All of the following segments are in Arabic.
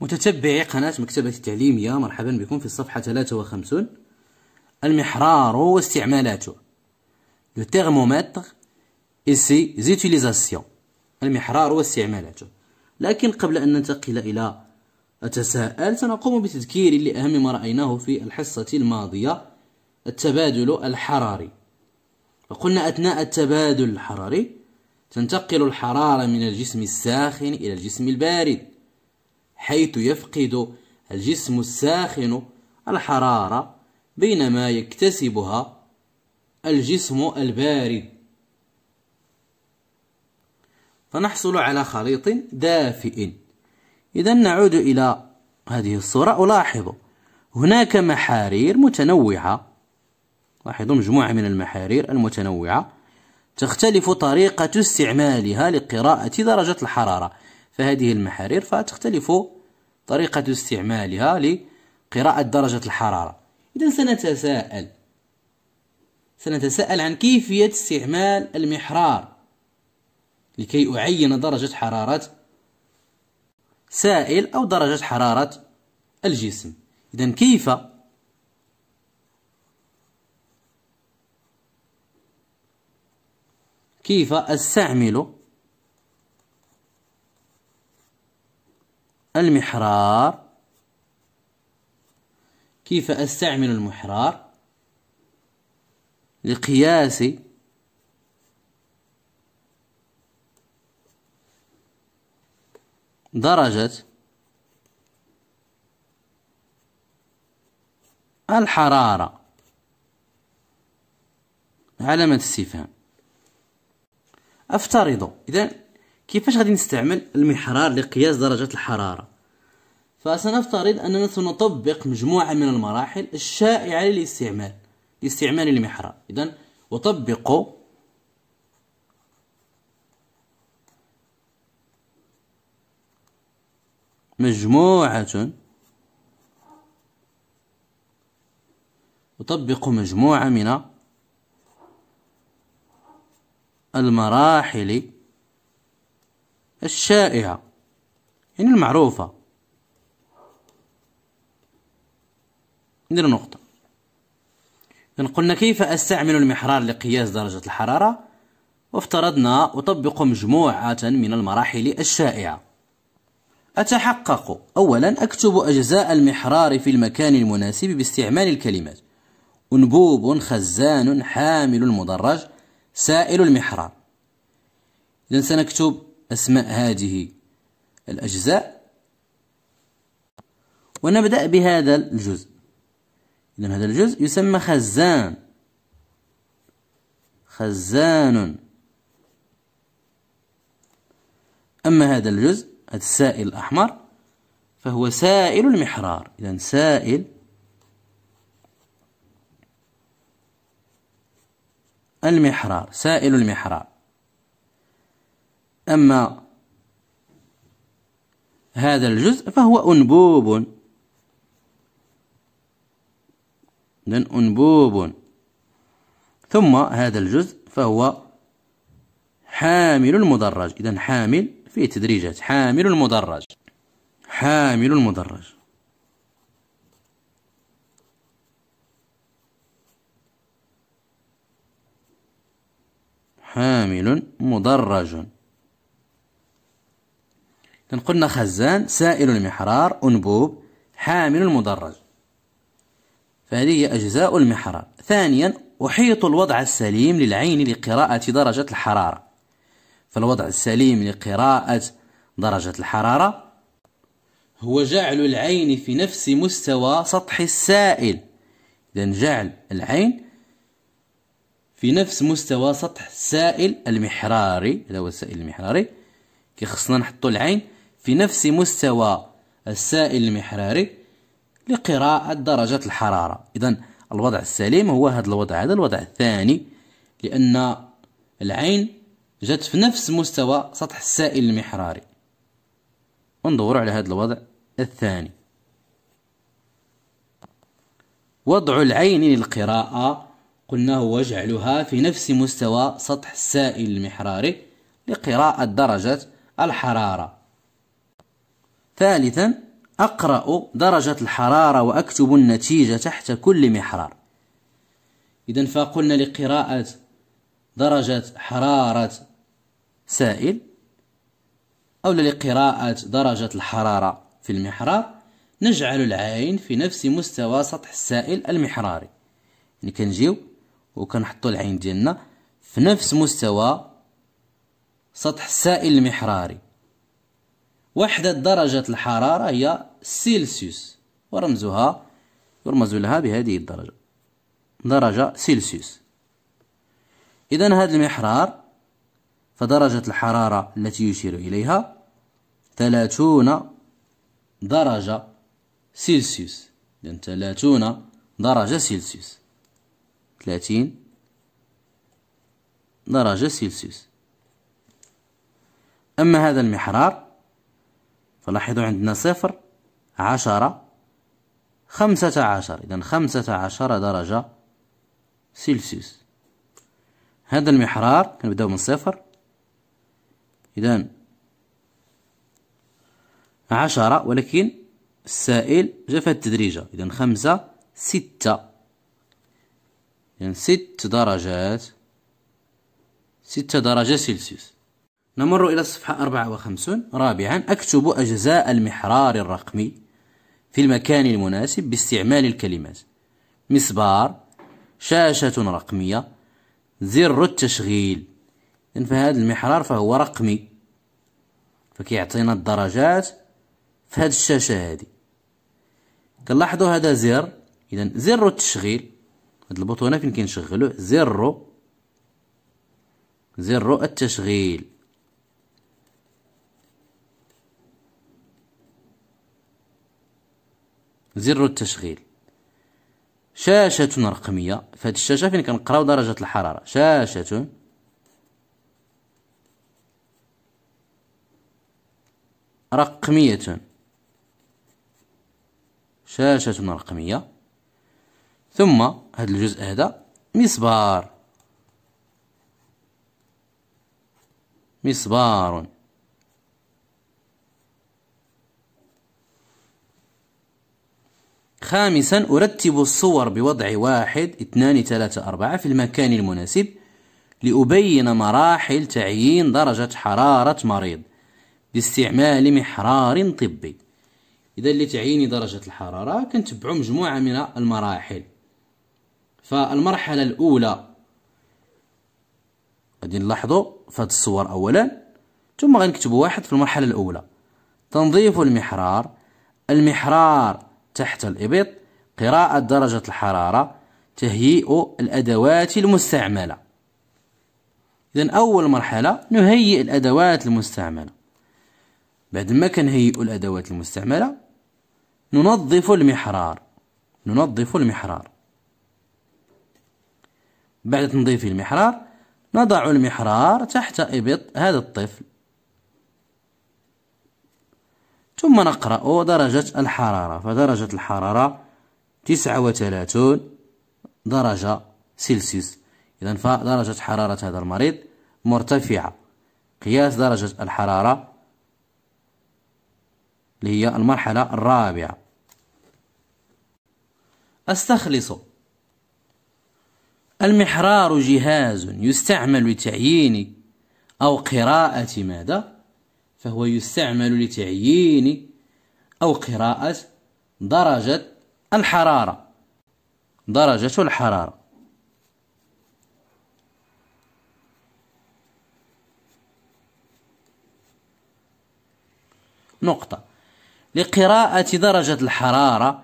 متتبعي قناة مكتبة التعليمية مرحبا بكم في الصفحة 53 المحرار واستعمالاته لو تيرمومتر اي سي زيتيليزاسيون المحرار واستعمالاته لكن قبل أن ننتقل إلى أتساءل سنقوم بتذكير لأهم ما رأيناه في الحصة الماضية التبادل الحراري وقلنا أثناء التبادل الحراري تنتقل الحرارة من الجسم الساخن إلى الجسم البارد حيث يفقد الجسم الساخن الحرارة بينما يكتسبها الجسم البارد فنحصل على خليط دافئ إذا نعود إلى هذه الصورة ألاحظ هناك محارير متنوعة لاحظوا مجموعة من المحارير المتنوعة تختلف طريقة استعمالها لقراءة درجة الحرارة فهذه المحارير فتختلف طريقة استعمالها لقراءة درجة الحرارة إذا سنتساءل سنتساءل عن كيفية استعمال المحرار لكي أعين درجة حرارة سائل أو درجة حرارة الجسم إذا كيف كيف استعمل المحرار كيف أستعمل المحرار لقياس درجة الحرارة علامة استفهام افترض اذا كيفاش غادي نستعمل المحرار لقياس درجة الحرارة فسنفترض أننا سنطبق مجموعة من المراحل الشائعة للاستعمال لاستعمال المحراب إذا أطبق مجموعة أطبق مجموعة من المراحل الشائعة يعني المعروفة عندنا نقطة قلنا كيف أستعمل المحرار لقياس درجة الحرارة وافترضنا أطبق مجموعة من المراحل الشائعة أتحقق أولا أكتب أجزاء المحرار في المكان المناسب باستعمال الكلمات أنبوب خزان حامل المدرج سائل المحرار إذا سنكتب أسماء هذه الأجزاء ونبدأ بهذا الجزء إذا هذا الجزء يسمى خزان خزان أما هذا الجزء هذا السائل الأحمر فهو سائل المحرار إذا سائل المحرار سائل المحرار أما هذا الجزء فهو أنبوب إذن أنبوب ثم هذا الجزء فهو حامل المدرج إذن حامل في تدريجات حامل المدرج حامل المدرج حامل مدرج قلنا خزان سائل المحرار أنبوب حامل المدرج فهذه أجزاء المحراب ثانيا أحيط الوضع السليم للعين لقراءة درجة الحرارة فالوضع السليم لقراءة درجة الحرارة هو جعل العين في نفس مستوى سطح السائل إذن جعل العين في نفس مستوى سطح السائل المحراري هذا هو السائل المحراري كي خصنا نحطو العين في نفس مستوى السائل المحراري لقراءة درجة الحرارة إذا الوضع السليم هو هذا الوضع هذا الوضع الثاني لأن العين جات في نفس مستوى سطح السائل المحراري وندور على هذا الوضع الثاني وضع العين للقراءة قلنا هو جعلها في نفس مستوى سطح السائل المحراري لقراءة درجة الحرارة ثالثا أقرأ درجة الحرارة وأكتب النتيجة تحت كل محرار إذا فقلنا لقراءة درجة حرارة سائل أو لقراءة درجة الحرارة في المحرار نجعل العين في نفس مستوى سطح السائل المحراري يعني كنجيو وكنحطوا العين ديالنا في نفس مستوى سطح السائل المحراري وحدة درجة الحرارة هي سيلسيوس ورمزها يرمز لها بهذه الدرجة درجة سيلسيوس إذا هذا المحرار فدرجة الحرارة التي يشير إليها ثلاثون درجة سيلسيوس إذن ثلاثون درجة سيلسيوس ثلاثين درجة سيلسيوس أما هذا المحرار فلاحظوا عندنا صفر عشرة خمسة عشر إذن خمسة عشر درجة سيلسيوس هذا المحرار كنبداو من صفر إذن عشرة ولكن السائل جا فيها التدريجة إذن خمسة ستة إذن ست درجات ستة درجة سيلسيوس نمر إلى الصفحة أربعة وخمسون رابعا أكتب أجزاء المحرار الرقمي في المكان المناسب باستعمال الكلمات مسبار شاشة رقمية زر التشغيل فهذا المحرار فهو رقمي فكيعطينا الدرجات في هذه الشاشة هذه كنلاحظوا هذا زر اذا زر التشغيل هذا البوطونه فين كنشغلوه زر زر التشغيل زر التشغيل شاشة رقمية فهاد الشاشة فين كنقراو درجة الحرارة شاشة رقمية شاشة رقمية ثم هاد الجزء هذا مسبار مسبار خامسا أرتب الصور بوضع واحد اثنان ثلاثة أربعة في المكان المناسب لأبين مراحل تعيين درجة حرارة مريض باستعمال محرار طبي إذا لتعيين درجة الحرارة كنتبعو مجموعة من المراحل فالمرحلة الأولى غادي نلاحظوا في الصور أولا ثم غنكتبو واحد في المرحلة الأولى تنظيف المحرار المحرار تحت الإبط قراءة درجة الحرارة تهيئ الأدوات المستعملة إذا أول مرحلة نهيئ الأدوات المستعملة بعد ما كنهيئ الأدوات المستعملة ننظف المحرار ننظف المحرار بعد تنظيف المحرار نضع المحرار تحت إبط هذا الطفل ثم نقرأ درجة الحرارة فدرجة الحرارة 39 درجة سلسيوس إذا فدرجة حرارة هذا المريض مرتفعة قياس درجة الحرارة اللي هي المرحلة الرابعة استخلص المحرار جهاز يستعمل لتعيين أو قراءة ماذا؟ فهو يستعمل لتعيين أو قراءة درجة الحرارة درجة الحرارة نقطة لقراءة درجة الحرارة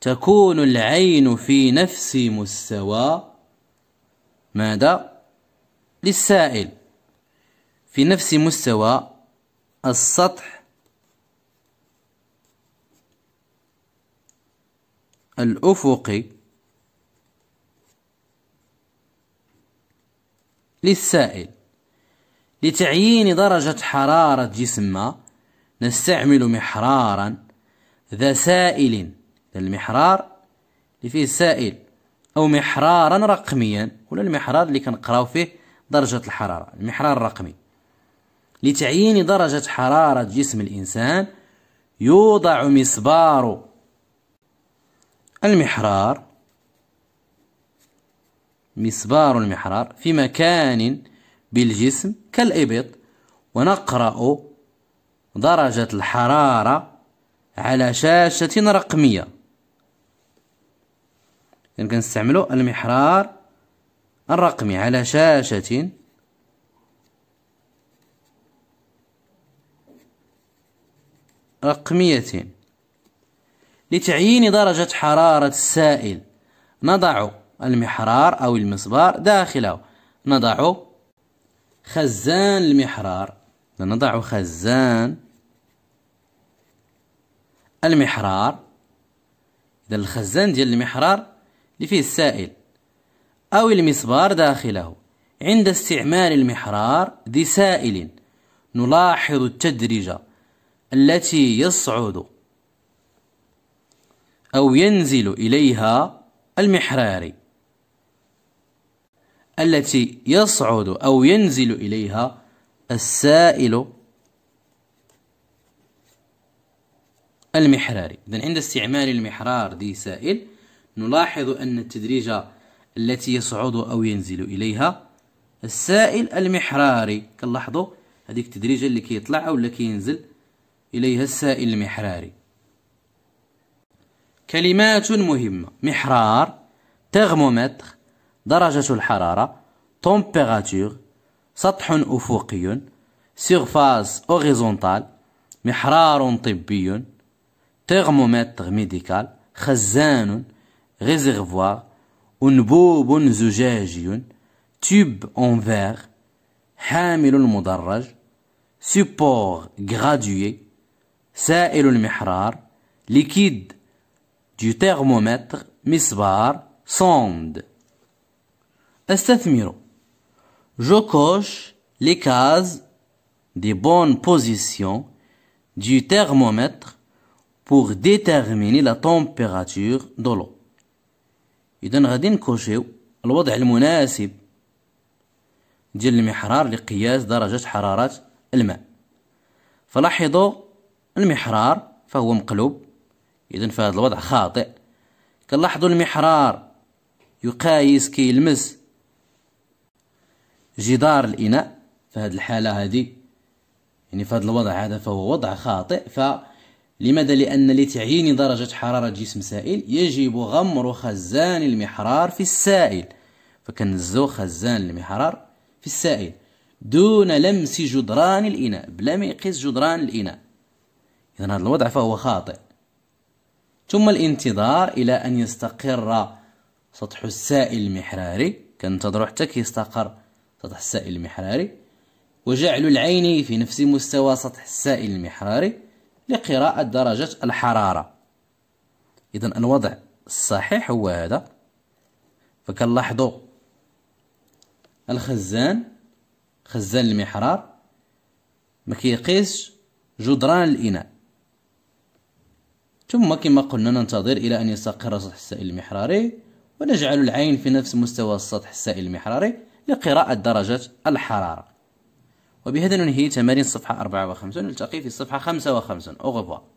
تكون العين في نفس مستوى ماذا للسائل في نفس مستوى السطح الأفقي للسائل لتعيين درجة حرارة جسم ما نستعمل محرارا ذا سائل المحرار اللي فيه السائل أو محرارا رقميا ولا المحرار اللي كنقراو فيه درجة الحرارة المحرار الرقمي لتعيين درجة حرارة جسم الإنسان يوضع مسبار المحرار مسبار المحرار في مكان بالجسم كالإبط ونقرأ درجة الحرارة على شاشة رقمية يعني نستعمل المحرار الرقمي على شاشة رقمية لتعيين درجة حرارة السائل نضع المحرار أو المسبار داخله نضع خزان المحرار نضع خزان المحرار إذا الخزان ديال المحرار اللي فيه السائل أو المسبار داخله عند استعمال المحرار ذي سائل نلاحظ التدريجة التي يصعد أو ينزل إليها المحراري التي يصعد أو ينزل إليها السائل المحراري إذن عند استعمال المحرار دي سائل نلاحظ أن التدريج التي يصعد أو ينزل إليها السائل المحراري كنلاحظوا هذيك التدريجة اللي كيطلع أو اللي كينزل إليها السائل المحراري كلمات مهمة محرار ترمومتر درجة الحرارة تومبيراتور سطح أفقي سيرفاس أوريزونتال محرار طبي ترمومتر ميديكال خزان ريزرفوار أنبوب زجاجي تيوب أنفاغ حامل مدرج سبور غراديوي سائل المحرار ليكيد دو تيرمومتر مسبار سوند استثمر جو كوش لي كاز دي بون بوزيسيون دو تيرمومتر pour déterminer la température de l'eau. إذا غادي نكوشيو الوضع المناسب ديال المحرار لقياس درجة حرارة الماء فلاحظوا المحرار فهو مقلوب إذن فهذا الوضع خاطئ كنلاحظوا المحرار يقايس كيلمس جدار الإناء فهاد الحالة هذه يعني في هذا الوضع هذا فهو وضع خاطئ فلماذا لأن لتعيين درجة حرارة جسم سائل يجب غمر خزان المحرار في السائل فكنزو خزان المحرار في السائل دون لمس جدران الإناء بلا ما يقيس جدران الإناء إذا هذا الوضع فهو خاطئ ثم الانتظار إلى أن يستقر سطح السائل المحراري كنتظروا حتى كيستقر سطح السائل المحراري وجعل العين في نفس مستوى سطح السائل المحراري لقراءة درجة الحرارة إذا الوضع الصحيح هو هذا فكنلاحظوا الخزان خزان المحرار ما كيقيسش جدران الإناء ثم كما قلنا ننتظر إلى أن يستقر سطح السائل المحراري ونجعل العين في نفس مستوى السطح السائل المحراري لقراءة درجة الحرارة وبهذا ننهي تمارين الصفحة 54 نلتقي في الصفحة 55 أوغبوار